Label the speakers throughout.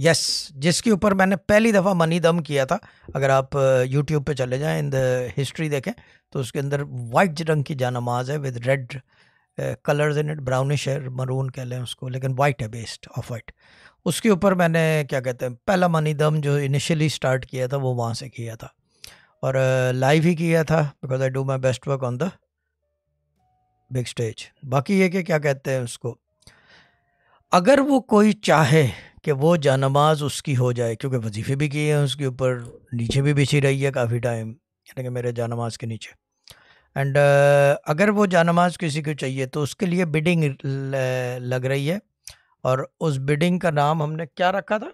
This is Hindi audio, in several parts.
Speaker 1: यस जिसके ऊपर मैंने पहली दफ़ा मनी दम किया था अगर आप यूट्यूब पे चले जाएं इन द हिस्ट्री देखें तो उसके अंदर वाइट रंग की जानमाज है with red colours in it brownish है मरून कह लें उसको लेकिन वाइट है बेस्ड ऑफ वाइट उसके ऊपर मैंने क्या कहते हैं पहला मनी दम जो इनिशियली स्टार्ट किया था वो वहाँ से किया था और लाइव ही किया था because I do my best work on the big stage बाकी ये कि क्या कहते हैं उसको अगर वो कोई चाहे कि वो जानमाज उसकी हो जाए क्योंकि वजीफ़े भी किए हैं उसके ऊपर नीचे भी बिछी रही है काफ़ी टाइम यानी कि मेरे जानमाज के नीचे एंड uh, अगर वो जानमाज किसी को चाहिए तो उसके लिए बिडिंग लग रही है और उस बिडिंग का नाम हमने क्या रखा था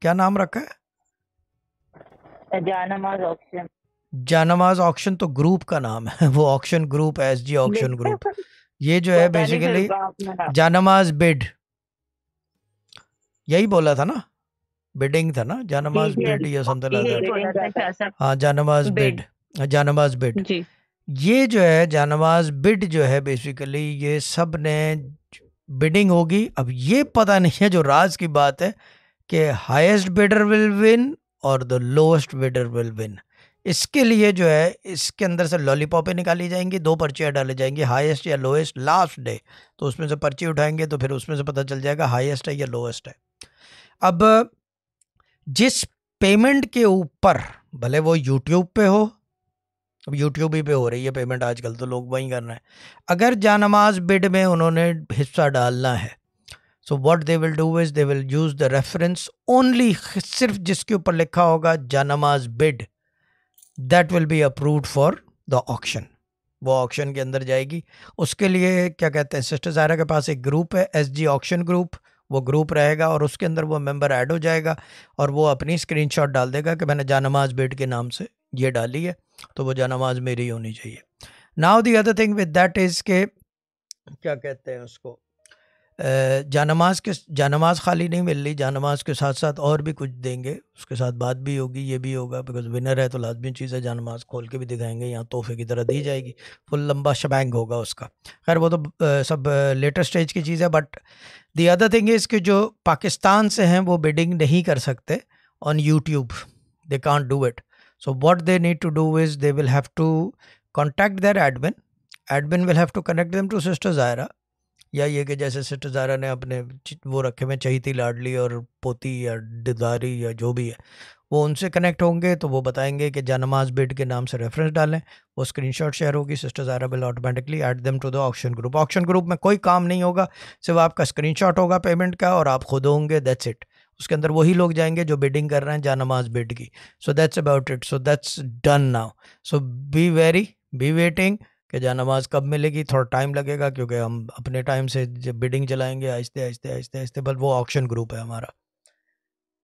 Speaker 1: क्या नाम रखा है जानमाज ऑप्शन जानमाज ऑक्शन तो ग्रुप का नाम है वो auction group S G auction group ये जो है बेसिकली जानमाज बिड यही बोला था ना बिडिंग था ना जानमाज बिड या समथिंग हाँ जानमाज बिड जानमाज बिड ये जो है जानमाज बिड जो है बेसिकली ये सब ने बिडिंग होगी अब ये पता नहीं है जो राज की बात है कि हाईएस्ट बिडर विल विन और the lowest bidder will win इसके लिए जो है इसके अंदर से लॉलीपॉपें निकाली जाएंगी दो पर्चियाँ डाली जाएंगी हाईएस्ट या लोएस्ट लास्ट डे तो उसमें से पर्ची उठाएंगे तो फिर उसमें से पता चल जाएगा हाईएस्ट है या लोएस्ट है अब जिस पेमेंट के ऊपर भले वो यूट्यूब पे हो अब यूट्यूब ही पे हो रही है पेमेंट आजकल तो लोग वहीं कर रहे हैं अगर जानमाज बिड में उन्होंने हिस्सा डालना है so what they will do is they will use the reference only सिर्फ जिसके ऊपर लिखा होगा जानमाज bid that will be approved for the auction वो ऑक्शन के अंदर जाएगी उसके लिए क्या कहते हैं सिस्टर जारा के पास एक ग्रुप है एस जी ऑक्शन ग्रुप वो ग्रुप रहेगा और उसके अंदर वो मेंबर ऐड हो जाएगा और वो अपनी स्क्रीनशॉट डाल देगा कि मैंने जानमाज बेट के नाम से ये डाली है तो वो जानमाज मेरी होनी चाहिए now the other thing with that is के क्या कहते हैं उसको जानमाज के जानमाज खाली नहीं मिल रही जानमाज के साथ साथ और भी कुछ देंगे उसके साथ बात भी होगी ये भी होगा बिकॉज विनर है तो लाजमी चीज़ है जानमाज खोल के भी दिखाएंगे यहाँ तोहफे की तरह दी जाएगी फुल लंबा शबैंग होगा उसका खैर वो तो सब लेटर स्टेज की चीज़ है बट दी अदर थिंग इसके जो पाकिस्तान से हैं वो बिडिंग नहीं कर सकते on YouTube they can't do it so what they need to do is they will have to contact their admin admin will have to connect them to sister Zaira या ये कि जैसे ज़ारा ने अपने वो रखे में चहती लाडली और पोती या डिदारी या जो भी है वो उनसे कनेक्ट होंगे तो वो बताएंगे कि जानमाज बिड के नाम से रेफरेंस डालें वो स्क्रीनशॉट शेयर होगी sister Zara will automatically add them to the option group option group में कोई काम नहीं होगा सिर्फ आपका स्क्रीनशॉट होगा पेमेंट का और आप खुद होंगे दैट्स इट उसके अंदर वही लोग जाएंगे जो बिडिंग कर रहे हैं जानमाज बिड की so that's about it so that's done now so be very be waiting कि जहाँ नमाज कब मिलेगी थोड़ा टाइम लगेगा क्योंकि हम अपने टाइम से जब बिडिंग चलाएंगे आहिस्ते आहिस्ते आहिस्ते आहिस्ते बल वो ऑक्शन ग्रुप है हमारा